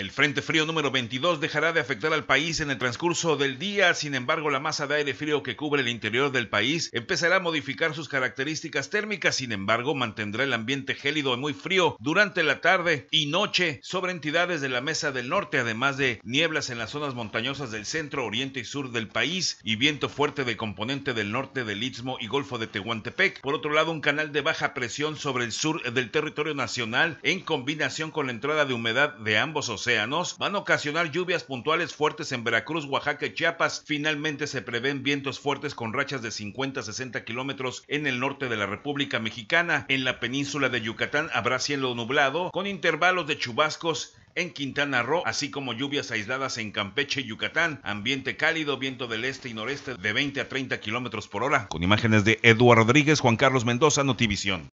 El Frente Frío número 22 dejará de afectar al país en el transcurso del día, sin embargo la masa de aire frío que cubre el interior del país empezará a modificar sus características térmicas, sin embargo mantendrá el ambiente gélido y muy frío durante la tarde y noche sobre entidades de la Mesa del Norte, además de nieblas en las zonas montañosas del centro, oriente y sur del país y viento fuerte de componente del norte del Istmo y Golfo de Tehuantepec. Por otro lado, un canal de baja presión sobre el sur del territorio nacional en combinación con la entrada de humedad de ambos océanos van a ocasionar lluvias puntuales fuertes en Veracruz, Oaxaca y Chiapas. Finalmente se prevén vientos fuertes con rachas de 50 a 60 kilómetros en el norte de la República Mexicana. En la península de Yucatán habrá cielo nublado con intervalos de chubascos en Quintana Roo, así como lluvias aisladas en Campeche y Yucatán. Ambiente cálido, viento del este y noreste de 20 a 30 kilómetros por hora. Con imágenes de Eduardo Rodríguez, Juan Carlos Mendoza, Notivisión.